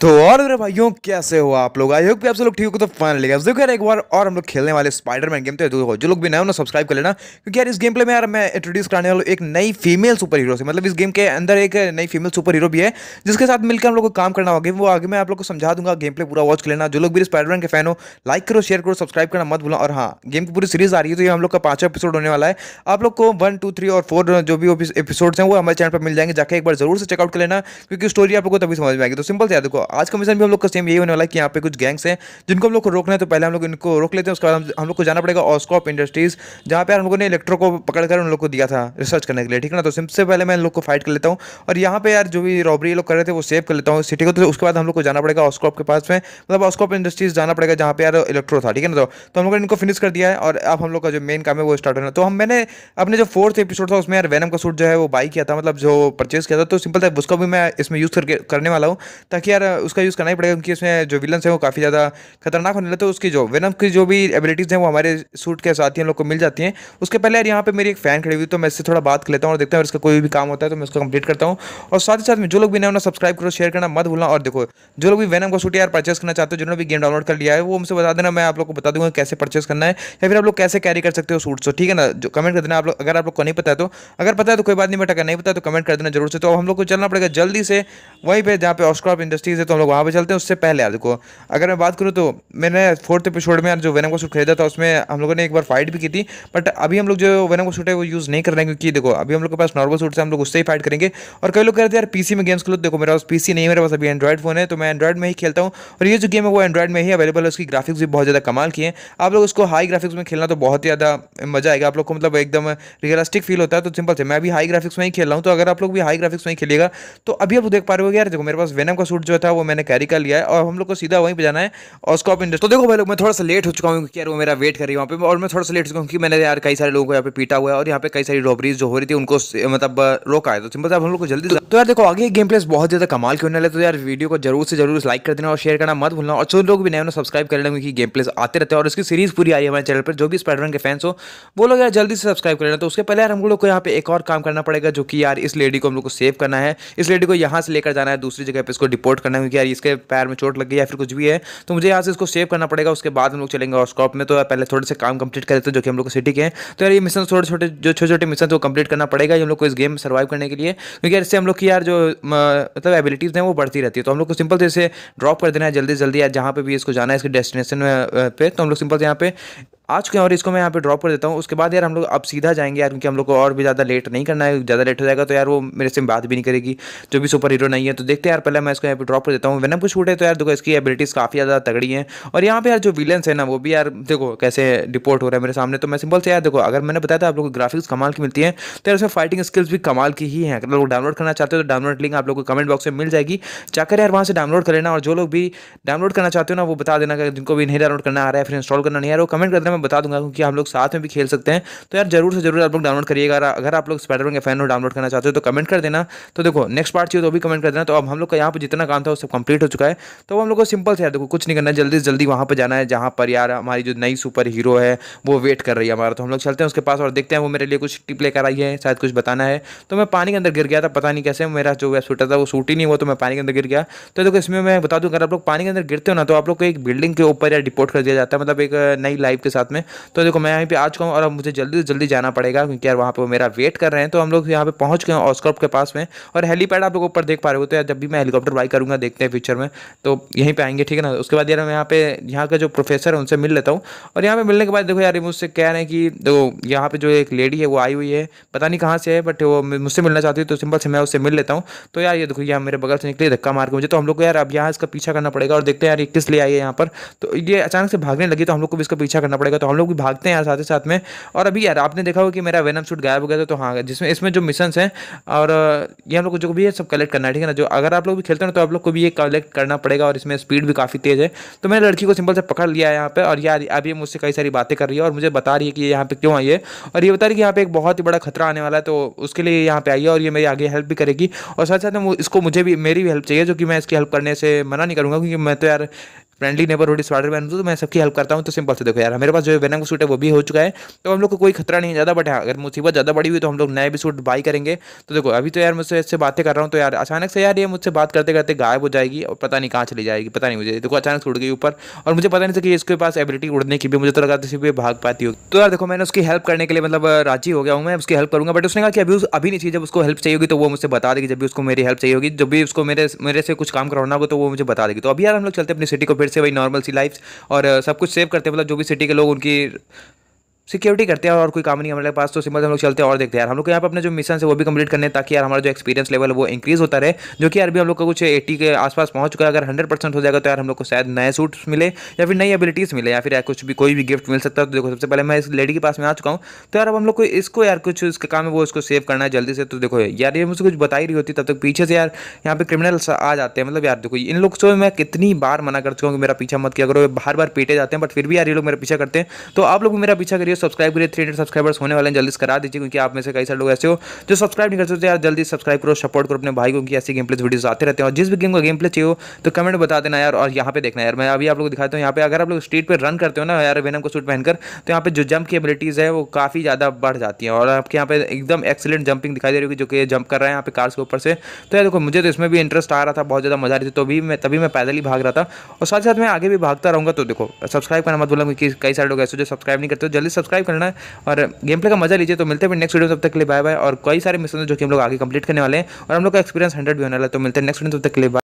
तो और मेरे भाइयों कैसे हो आप लोग आई होप आप सब लोग ठीक हो तो फाइनली गाइस देखो यार एक बार और हम लोग खेलने वाले स्पाइडरमैन गेम तो देखो जो लोग भी नए हो ना सब्सक्राइब कर लेना क्योंकि यार इस गेम प्ले में यार मैं इंट्रोड्यूस कराने वाला एक नई फीमेल सुपर हीरो से मतलब इस गेम के अंदर एक नई फीमेल सुपर हीरो भी है जिसके साथ मिलकर हम लोग को काम करना होगा वो आगे मैं आप लोग को समझा दूंगा गेम प्ले पूरा वॉच कर लेना जो लोग भी स्पाइडरमैन के फैन हो लाइक करो शेयर करो सब्सक्राइब करना मत भूलना और हाँ गेम की पूरी सीरीज आ रही है तो ये हम लोग का पाँचों एपिसोड होने वाला है आप लोग को वन टू थ्री और फोर जो भी एपिसोड्स हैं वो हमारे चैनल पर मिल जाएंगे जाकर एक बार जरूर से चेकआउट कर लेना क्योंकि स्टोरी आप लोग को तभी समझ में आएगी तो सिंपल से याद देखो आज का मिशन भी हम लोग का सेम यही होने वाला है कि यहाँ पे कुछ गैंग्स हैं जिनको हम लोग को रोकना है तो पहले हम लोग इनको रोक लेते हैं उसके बाद हम लोग को जाना पड़ेगा ऑस्कॉप इंडस्ट्रीज़ जहाँ पे हम लोगों ने इलेक्ट्रो को पकड़ कर उन लोग को दिया था रिसर्च करने के लिए ठीक है ना तो सबसे पहले मैं इन लोग को फाइट कर लेता हूँ और यहाँ पे यार जो भी रॉबरी लोग कर रहे थे वो सेव कर लेता हूँ सिटी को तो उसके बाद हम लोग को जाना पड़ेगा ऑस्कॉप के पास में मतलब ऑस्कॉप इंडस्ट्रीज़ जाना पड़ेगा जहाँ पे यार इलेक्ट्रो था ठीक है ना तो, तो हम लोगों ने इनको फिनिश कर दिया है और अब हम लोग का जो मेन काम है वो स्टार्ट होना तो हम मैंने अपने जो फोर्थ एपिसोड था उसमें यार वैनम का सूट जो है वो बाई किया था मतलब जो परचेज किया था तो सिंपल था उसका भी मैं इसमें यूज़ करके करने वाला हूँ ताकि यार उसका यूज़ करना ही पड़ेगा क्योंकि उसमें जो विलन्स हैं वो काफ़ी ज़्यादा खतरनाक होने लगते हैं उसकी जो वेनम की जो भी एबिलिटीज़ हैं वो हमारे सूट के साथ ही हम लोग को मिल जाती हैं उसके पहले यार यहाँ पर मेरी एक फ़ैन खड़ी हुई तो मैं इससे थोड़ा बात कर लेता हूँ और देखता हूँ इसका कोई भी काम होता है तो मैं उसको कंप्लीट करता हूँ और साथ ही साथ में जो लोग भी नहीं उन्हें सब्सक्राइब करो शेयर करना मत भूलना और देखो जो लोग भी वेनम का सूट यार परचेस करना चाहते हो जिन्होंने भी गेम डाउनलोड कर लिया है वो मुझे बता देना मैं आप लोग को बता दूंगा कैसे परचेस करना है या फिर आप लोग कैसे कैरी कर सकते हो सूट तो ठीक है ना जो कमेंट कर देना आप लोग अगर आप लोग को नहीं पता है तो अगर पता है तो कोई बात नहीं बेटा अगर नहीं पता तो कमेंट कर देना जरूर से तो हम लोग को चलना पड़ेगा जल्दी से वहीं पर जहाँ पे ऑस्क्रॉप इंडस्ट्रीज है तो तो हम लोग वहाँ पर चलते हैं उससे पहले यार देखो अगर मैं बात करूँ तो मैंने फोर्थ एपिसोड में यार जो वेनम का सूट खरीदा था उसमें हम लोगों ने एक बार फाइट भी की थी बट अभी हम लोग जो वेनम का सूट है वो यूज़ नहीं कर रहे क्योंकि देखो अभी हम लोग के पास नॉर्मल सूट से हम लोग उससे ही फाइट करेंगे और कई लोग कह रहे थे यार पीसी में गेम्स खेलो देखो मेरा पास पीसी नहीं है मेरे पास अभी एंड्रॉइड फ़ोन है तो मैं एंड्रॉइड में ही खेलता हूँ और ये जो गेम है वो एंड्रॉइड में ही अवेलेबल है उसकी ग्राफिक्स भी बहुत ज़्यादा कमाल की है आप लोग उसको हाई ग्राफिक्स में खेलना तो बहुत ज़्यादा मज़ा आएगा आप लोग को मतलब एकदम रियलिस्टिक फील होता है तो सिंपल से मैं भी हाई ग्राफिक्स में ही खेल रहा हूँ तो अगर आप लोग भी हाई ग्राफिक्स में ही खेलेगा तो अभी आप देख पा रहे हो यार देखो मेरे पास वेनम का सूट जो था वो मैंने कैरी कर लिया है और हम लोग को सीधा वहीं पर जाना है ऑस्कॉप इंडस्ट्री तो देखो भाई लोग मैं थोड़ा सा लेट हो चुका हूँ क्योंकि यार वो मेरा वेट कर रही है वहाँ पर और मैं थोड़ा सा लेट हो चुका हूँ कि मैंने यार कई सारे लोगों को यहाँ पे पीटा हुआ है और यहाँ पे कई सारी रॉबरीज जो हो रही थी उनको मतलब रोका है तो सिंपल साहब हम लोग को जल्दी तो यार देखो आगे गेम प्लेस बहुत ज़्यादा कमाल क्यों होने वाले तो यार वीडियो को जरूर से जरूर लाइक कर देना और शेयर करना मत भूलना और जो लोग भी नए उन्हें सब्सक्राइब कर लेना क्योंकि गेम प्लेस आते रहते हैं और इसकी सीरीज़ पूरी आई है हमारे चैनल पर जो भी स्पाइडरमैन के फैंस हो वो लोग यार जल्दी से सब्सक्राइब कर लेना तो उसके पहले यार हम लोग को यहाँ पे एक और काम करना पड़ेगा जो कि यार इस लेडी को हम लोग को सेव करना है इस लेडी को यहाँ से लेकर जाना है दूसरी जगह पर इसको डिपोर्ट करना है क्योंकि यार इसके पैर में चोट लग गई या फिर कुछ भी है तो मुझे यहाँ से इसको सेव करना पड़ेगा उसके बाद हम लोग चलेंगे हॉस्कॉप में तो पहले थोड़े से काम कंप्लीट कर देते हैं जो कि हम लोग सिटी के हैं तो यार ये मिशन थोड़े छोटे जो छोटे छोटे मिशन वो कंप्लीट करना पड़ेगा हम लोग को इस गेम में सर्वाइव करने के लिए क्योंकि यार इससे हम लोग की यार जो मतलब एबिलिटीज़ हैं वो बढ़ती रहती है तो हम लोग को सिंपल से इसे ड्रॉप कर देना है जल्दी जल्दी यार जहाँ पर भी इसको जाना है इसके डेस्टिनेशन पर तो हम लोग सिंपल से यहाँ पे आज के और इसको मैं यहाँ पे ड्रॉप कर देता हूँ उसके बाद यार हम लोग अब सीधा जाएंगे यार क्योंकि हम लोग को और भी ज़्यादा लेट नहीं करना है ज़्यादा लेट हो जाएगा तो यार वो मेरे से बात भी नहीं करेगी जो भी सुपर हीरो नहीं है तो देखते हैं यार पहले मैं इसको यहाँ पे ड्रॉप कर देता हूँ वेनम को छूटे तो यार देखो इसकी एबिलिटीज़ काफ़ी ज़्यादा तगड़ी है और यहाँ पर यार जो विलन्स है ना वो भी यार देखो कैसे रिपोर्ट हो रहा है मेरे सामने तो मैं सिंपल से यार देखो अगर मैंने बताया था आप लोग को ग्राफिक्स कमाल की मिलती है तो यार उसमें फाइटिंग स्किल्स भी कमाल की ही है अगर लोग डाउनलोड करना चाहते हो तो डाउनलोड लिंक आप लोग को कमेंट बॉक्स में मिल जाएगी जाकर यार वहाँ से डाउनलोड कर लेना और जो लोग भी डाउनलोड करना चाहते हो ना वो बता देना जिनको भी नहीं डाउनलोड करना आ रहा है फिर इंस्टॉल करना नहीं आ रहा वो कमेंट कर देना मैं बता दूंगा क्योंकि हम लोग साथ में भी खेल सकते हैं तो यार जरूर से जरूर आप लोग डाउनलोड करिएगा अगर आप लोग स्पाइडरमैन के फैन हो डाउनलोड करना चाहते हो तो कमेंट कर देना तो देखो नेक्स्ट पार्ट चाहिए तो भी कमेंट कर देना तो अब हम लोग का यहाँ पर जितना काम था वो सब कंप्लीट हो चुका है तो हम लोग को सिंपल से यार देखो कुछ नहीं करना जल्दी से जल्दी वहाँ पर जाना है जहाँ पर यार हमारी जो नई सुपर हीरो है वो वेट कर रही है हमारा तो हम लोग चलते हैं उसके पास और देखते हैं वो मेरे लिए कुछ टिप लेकर आई है शायद कुछ बताना है तो मैं पानी के अंदर गिर गया था पता नहीं कैसे मेरा जो वेब स्वेटर था वो सूट ही नहीं हुआ तो मैं पानी के अंदर गिर गया तो देखो इसमें मैं बता दूँ अगर आप लोग पानी के अंदर गिरते हो ना तो आप लोग को एक बिल्डिंग के ऊपर या डिपोर्ट कर दिया जाता है मतलब एक नई लाइफ के साथ साथ में तो देखो मैं यहीं पर आ चुका हूँ और अब मुझे जल्दी से जल्दी जाना पड़ेगा क्योंकि यार वहाँ पर मेरा वेट कर रहे हैं तो हम लोग यहाँ पे पहुँच गए ऑस्कॉप के पास में और हेलीपैड आप लोग ऊपर देख पा रहे हो तो यार जब भी मैं हेलीकॉप्टर बाई करूँगा देखते हैं फ्यूचर में तो यहीं पर आएंगे ठीक है ना उसके बाद यार मैं यहाँ पे यहाँ का जो प्रोफेसर है उनसे मिल लेता हूँ और यहाँ पर मिलने के बाद देखो यार मुझसे कह रहे हैं कि देखो तो यहाँ पे जो एक लेडी है वो आई हुई है पता नहीं कहाँ से है बट वो मुझसे मिलना चाहती है तो सिंपल से मैं उससे मिल लेता हूँ तो यार ये देखो यहाँ मेरे बगल से निकले धक्का मार के मुझे तो हम लोग को यार अब यहाँ इसका पीछा करना पड़ेगा और देखते हैं यार ये किस आई है यहाँ पर तो ये अचानक से भागने लगी तो हम लोग को भी इसका पीछा करना पड़ेगा पड़ेगा तो हम लोग भी भागते हैं यार साथ ही साथ में और अभी यार आपने देखा होगा कि मेरा वेनम सूट गायब हो गया था तो हाँ जिसमें इसमें जो मिशन है और ये हम लोग जो भी है सब कलेक्ट करना है ठीक है ना जो अगर आप लोग भी खेलते हैं तो आप लोग को भी ये कलेक्ट करना पड़ेगा और इसमें स्पीड भी काफ़ी तेज़ है तो मैंने लड़की को सिंपल से पकड़ लिया है यहाँ पर और यार अभी मुझसे कई सारी बातें कर रही है और मुझे बता रही है कि यहाँ पर क्यों आई है और ये बता रही है कि यहाँ पर एक बहुत ही बड़ा खतरा आने वाला है तो उसके लिए यहाँ पर आई है और ये मेरी आगे हेल्प भी करेगी और साथ साथ में इसको मुझे भी मेरी भी हेल्प चाहिए जो कि मैं इसकी हेल्प करने से मना नहीं करूँगा क्योंकि मैं तो यार फ्रेंडली नेबरहुड इस वाटर बैन तो मैं सबकी हेल्प करता हूँ तो सिंपल से देखो यार मेरे पास जो वेनम सूट है वो भी हो चुका है तो हम लोग को कोई खतरा नहीं ज़्यादा बट हाँ, अगर मुसीबत ज़्यादा बड़ी हुई तो हम लोग नए भी सूट बाई करेंगे तो देखो अभी तो यार मुझसे इससे बातें कर रहा हूँ तो यार अचानक से यार ये मुझसे बात करते करते गायब हो जाएगी और पता नहीं कहाँ चली जाएगी पता नहीं मुझे देखो अचानक उड़ गई ऊपर और मुझे पता नहीं था कि इसके पास एबिलिटी उड़ने की भी मुझे तो लगा था भी भाग पाती हो तो यार देखो मैंने उसकी हेल्प करने के लिए मतलब राजी हो गया हूँ मैं उसकी हेल्प करूँगा बट उसने कहा कि अभी अभी नहीं चाहिए जब उसको हेल्प चाहिए होगी तो वो मुझसे बता देगी जब भी उसको मेरी हेल्प चाहिए होगी जब भी उसको मेरे मेरे से कुछ काम करवाना होगा तो वो मुझे बता देगी तो अभी यार हम लोग चलते अपनी सिटी को फिर से वही नॉर्मल सी लाइफ और सब कुछ सेव करते हैं मतलब जो भी सिटी के लोग उनकी सिक्योरिटी करते हैं और कोई काम नहीं हमारे पास तो सिंपल हम लोग चलते हैं और देखते हैं यार हम लोग यहाँ पर अपने जो मिशन है वो भी कंप्लीट करने ताकि यार हमारा जो एक्सपीरियंस लेवल वो इंक्रीज होता रहे जो कि यार भी हम लोग को कुछ एटी के आसपास पहुंच चुका है अगर हंड्रेड परसेंट हो जाएगा तो यार हम लोग को शायद नए सूट मिले या फिर नई एबिलिटीज़ मिले या फिर यार कुछ भी कोई भी गिफ्ट मिल सकता है तो देखो सबसे पहले मैं इस लेडी के पास में आ चुका हूँ तो यार अब हम लोग को इसको यार कुछ इसका काम है वो इसको सेव करना है जल्दी से तो देखो यार ये मुझसे कुछ बताई रही होती तब तक पीछे से यार यहाँ पर क्रिमिनल्स आ जाते हैं मतलब यार देखो इन लोग से मैं कितनी बार मना कर चुका हूँ कि मेरा पीछा मत किया करो बार बार पीटे जाते हैं बट फिर भी यार ये लोग मेरा पीछा करते हैं तो आप लोग मेरा पीछा करिए सब्सक्राइब करिए थ्री हंड्रेड सब्सक्राइबर्स होने वाले हैं जल्दी करा दीजिए क्योंकि आप में से कई सारे लोग ऐसे हो जो सब्सक्राइब नहीं कर सकते यार जल्दी सब्सक्राइब करो सपोर्ट करो अपने भाई को कि ऐसी गेम प्लेस वीडियोस आते रहते हैं और जिस भी गेम का गेम प्ले चाहिए हो तो कमेंट बता देना यार और यहाँ पे देखना यार मैं अभी आप लोग दिखाता हूँ यहाँ पे अगर आप लोग स्ट्रीट पर रन करते हो ना यार वेनम को सूट पहनकर तो यहाँ पे जो जंप की एबिलिटीज़ है वो काफ़ी ज़्यादा बढ़ जाती है और आपके यहाँ पे एकदम एक्सीलेंट जंपिंग दिखाई दे रही होगी जो कि जंप कर रहा है यहाँ पे कार्स के ऊपर से तो यार देखो मुझे तो इसमें भी इंटरेस्ट आ रहा था बहुत ज़्यादा मज़ा आ रही थी तो भी मैं तभी मैं पैदल ही भाग रहा था और साथ साथ मैं आगे भी भागता रहूँगा तो देखो सब्सक्राइब करना मत बोला क्योंकि कई सारे लोग ऐसे जो सब्सक्राइब नहीं करते तो जल्दी सब्सक्राइब करना है और गेम प्ले का मजा लीजिए तो मिलते हैं नेक्स्ट वीडियो तब तक के लिए बाय बाय और कई सारे मिशन जो कि हम लोग आगे कंप्लीट करने वाले हैं और हम लोग का एक्सपीरियंस हंड्रेड भी होने वाला तो मिलते हैं नेक्स्ट वीडियो तब तक के लिए